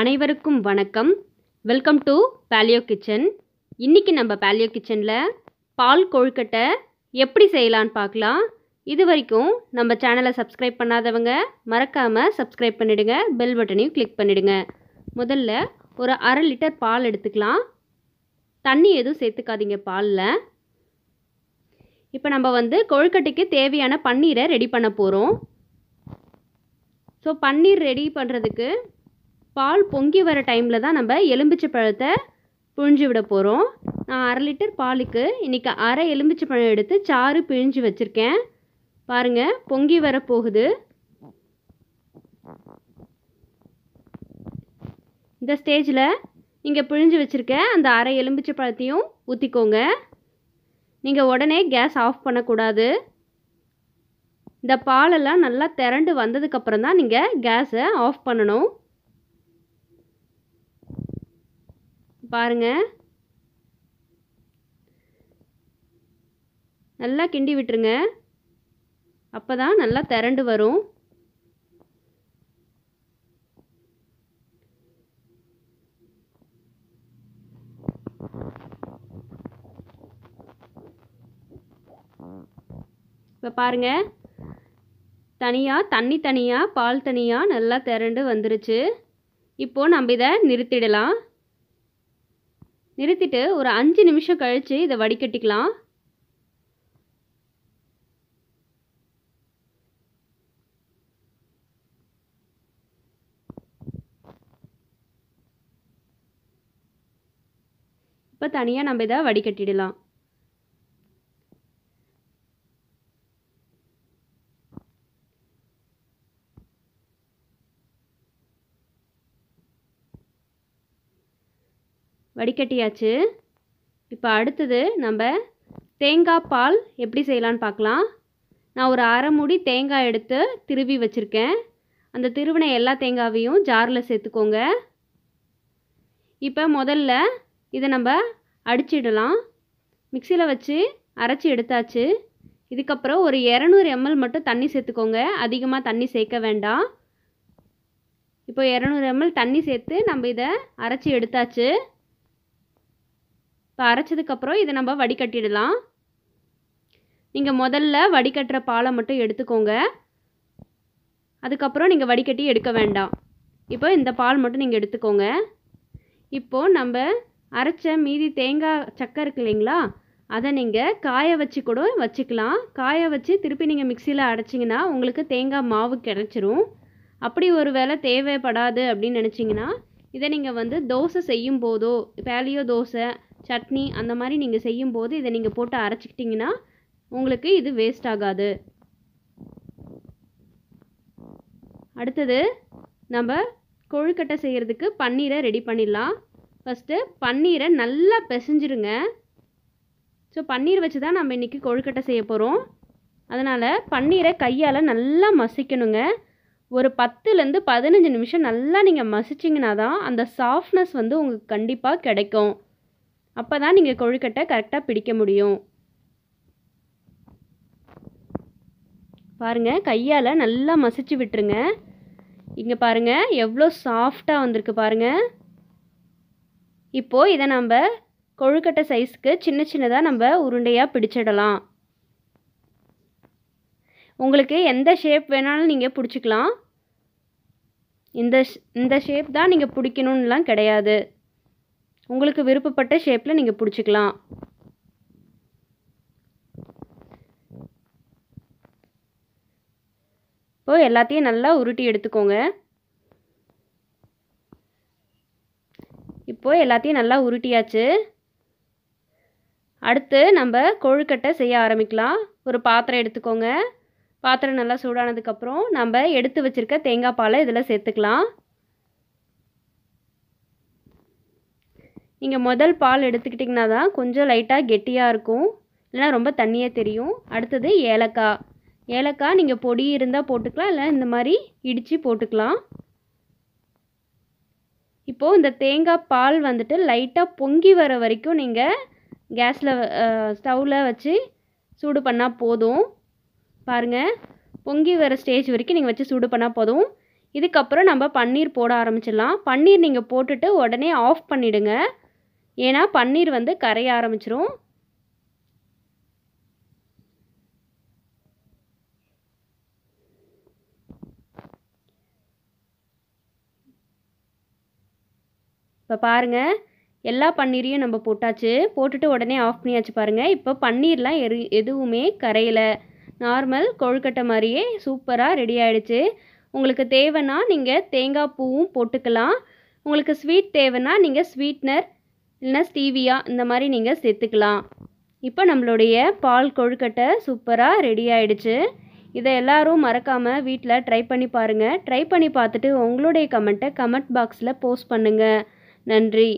அனைவருக்கும் வணக்கம் welcome to paleo kitchen இன்றைக்கி நம்ம பேலியோ கிச்சனில் பால் கொழுக்கட்டை எப்படி செய்யலான்னு பார்க்கலாம் இது வரைக்கும் நம்ம சேனலை சப்ஸ்கிரைப் பண்ணாதவங்க மறக்காமல் சப்ஸ்கிரைப் பண்ணிவிடுங்க பெல் பட்டனையும் கிளிக் பண்ணிவிடுங்க முதல்ல ஒரு அரை லிட்டர் பால் எடுத்துக்கலாம் தண்ணி எதுவும் சேர்த்துக்காதீங்க பாலில் இப்போ நம்ம வந்து கொழுக்கட்டைக்கு தேவையான பன்னீரை ரெடி பண்ண போகிறோம் ஸோ பன்னீர் ரெடி பண்ணுறதுக்கு பால் பொங்கி வர டைமில் தான் நம்ம எலும்பிச்சை பழத்தை புழிஞ்சு விட போகிறோம் நான் அரை லிட்டர் பாலுக்கு இன்றைக்கி அரை எலும்பிச்சை பழம் எடுத்து சாறு பிழிஞ்சு வச்சுருக்கேன் பாருங்கள் பொங்கி வர போகுது இந்த ஸ்டேஜில் நீங்கள் பிழிஞ்சு வச்சுருக்க அந்த அரை எலும்பிச்சை பழத்தையும் ஊற்றிக்கோங்க நீங்கள் உடனே கேஸ் ஆஃப் பண்ணக்கூடாது இந்த பாலெல்லாம் நல்லா திரண்டு வந்ததுக்கப்புறம் தான் நீங்கள் கேஸை ஆஃப் பண்ணணும் பாருங்கள் நல்லா கிண்டி விட்டுருங்க அப்போ தான் நல்லா திரண்டு வரும் இப்போ பாருங்கள் தனியாக தண்ணி தனியாக பால் தனியாக நல்லா திரண்டு வந்துருச்சு இப்போது நம்ம இதை நிறுத்திடலாம் நிறுத்திட்டு ஒரு அஞ்சு நிமிஷம் கழித்து இதை வடிகட்டிக்கலாம் இப்போ தனியாக நம்ம இதை வடிகட்டிடலாம் வடிகட்டியாச்சு இப்போ அடுத்தது நம்ம தேங்காய் பால் எப்படி செய்யலான்னு பார்க்கலாம் நான் ஒரு அரை மூடி தேங்காய் எடுத்து திருவி வச்சுருக்கேன் அந்த திருவினை எல்லா தேங்காவையும் ஜாரில் சேர்த்துக்கோங்க இப்போ முதல்ல இதை நம்ம அடிச்சிடலாம் மிக்சியில் வச்சு அரைச்சி எடுத்தாச்சு இதுக்கப்புறம் ஒரு இரநூறு எம்எல் மட்டும் தண்ணி சேர்த்துக்கோங்க அதிகமாக தண்ணி சேர்க்க வேண்டாம் இப்போ இரநூறு எம்எல் தண்ணி சேர்த்து நம்ம இதை அரைச்சி எடுத்தாச்சு இப்போ அரைச்சதுக்கப்புறம் இதை நம்ம வடிகட்டிடலாம் நீங்கள் முதல்ல வடிகட்டுற பாலை மட்டும் எடுத்துக்கோங்க அதுக்கப்புறம் நீங்கள் வடிகட்டி எடுக்க வேண்டாம் இப்போ இந்த பால் மட்டும் நீங்கள் எடுத்துக்கோங்க இப்போது நம்ம அரைச்ச மீதி தேங்காய் சக்கரை இருக்கு இல்லைங்களா அதை நீங்கள் காய வச்சு கூட வச்சுக்கலாம் காய வச்சு திருப்பி நீங்கள் மிக்சியில் அரைச்சிங்கன்னா உங்களுக்கு தேங்காய் மாவு கிடச்சிரும் அப்படி ஒரு வேளை தேவைப்படாது அப்படின்னு நினச்சிங்கன்னா இதை நீங்கள் வந்து தோசை செய்யும் போதோ பேலியோ தோசை சட்னி அந்த மாதிரி நீங்கள் செய்யும்போது இதை நீங்கள் போட்டு அரைச்சிக்கிட்டிங்கன்னா உங்களுக்கு இது வேஸ்ட் ஆகாது அடுத்தது நம்ம கொழுக்கட்டை செய்கிறதுக்கு பன்னீரை ரெடி பண்ணிடலாம் ஃபஸ்ட்டு பன்னீரை நல்லா பிசைஞ்சிருங்க ஸோ பன்னீர் வச்சு தான் நம்ம இன்றைக்கி கொழுக்கட்டை செய்ய போகிறோம் அதனால் பன்னீரை கையால் நல்லா மசிக்கணுங்க ஒரு பத்துலேருந்து பதினஞ்சு நிமிஷம் நல்லா நீங்கள் மசிச்சிங்கன்னா தான் அந்த சாஃப்ட்னஸ் வந்து உங்களுக்கு கண்டிப்பாக கிடைக்கும் அப்போ தான் நீங்கள் கொழுக்கட்டை கரெக்டாக பிடிக்க முடியும் பாருங்கள் கையால் நல்லா மசிச்சு விட்டுருங்க இங்கே பாருங்கள் எவ்வளோ சாஃப்டாக வந்திருக்கு பாருங்கள் இப்போது இதை நம்ம கொழுக்கட்டை சைஸ்க்கு சின்ன சின்னதாக நம்ம உருண்டையாக பிடிச்சிடலாம் உங்களுக்கு எந்த ஷேப் வேணாலும் நீங்கள் பிடிச்சிக்கலாம் இந்த இந்த ஷேப் தான் நீங்கள் பிடிக்கணுன்னெலாம் கிடையாது உங்களுக்கு விருப்பப்பட்ட ஷேப்பில் நீங்கள் பிடிச்சிக்கலாம் இப்போ எல்லாத்தையும் நல்லா உருட்டி எடுத்துக்கோங்க இப்போது எல்லாத்தையும் நல்லா உருட்டியாச்சு அடுத்து நம்ம கொழுக்கட்டை செய்ய ஆரம்பிக்கலாம் ஒரு பாத்திரம் எடுத்துக்கோங்க பாத்திரம் நல்லா சூடானதுக்கப்புறம் நம்ம எடுத்து வச்சுருக்க தேங்காய் பாலை இதில் சேர்த்துக்கலாம் நீங்கள் முதல் பால் எடுத்துக்கிட்டிங்கன்னா தான் கொஞ்சம் லைட்டாக கெட்டியாக இருக்கும் இல்லைனா ரொம்ப தண்ணியாக தெரியும் அடுத்தது ஏலக்காய் ஏலக்காய் நீங்கள் பொடி இருந்தால் போட்டுக்கலாம் இல்லை இந்த மாதிரி இடித்து போட்டுக்கலாம் இப்போது இந்த தேங்காய் பால் வந்துட்டு லைட்டாக பொங்கி வர வரைக்கும் நீங்கள் கேஸில் ஸ்டவ்வில் வச்சு சூடு பண்ணால் போதும் பாருங்கள் பொங்கி வர ஸ்டேஜ் வரைக்கும் நீங்கள் வச்சு சூடு பண்ணால் போதும் இதுக்கப்புறம் நம்ம பன்னீர் போட ஆரம்பிச்சிடலாம் பன்னீர் நீங்கள் போட்டுட்டு உடனே ஆஃப் பண்ணிவிடுங்க ஏன்னா பன்னீர் வந்து கரைய ஆரம்பிச்சிரும் இப்போ பாருங்க எல்லா பன்னீரையும் நம்ம போட்டாச்சு போட்டுட்டு உடனே ஆஃப் பண்ணியாச்சு பாருங்கள் இப்போ பன்னீர்லாம் எரு எதுவுமே கரையலை நார்மல் கொழுக்கட்டை மாதிரியே சூப்பராக ரெடி ஆகிடுச்சு உங்களுக்கு தேவைன்னா நீங்கள் தேங்காய் பூவும் போட்டுக்கலாம் உங்களுக்கு ஸ்வீட் தேவைன்னா நீங்கள் ஸ்வீட்னர் இல்லைனா ஸ்டீவியா இந்த மாதிரி நீங்கள் சேர்த்துக்கலாம் இப்போ நம்மளுடைய பால் கொழுக்கட்டை சூப்பராக ரெடி ஆகிடுச்சு இதை எல்லோரும் மறக்காமல் வீட்டில் ட்ரை பண்ணி பாருங்கள் ட்ரை பண்ணி பார்த்துட்டு உங்களுடைய கமெண்ட்டை கமெண்ட் பாக்ஸில் போஸ்ட் பண்ணுங்கள் நன்றி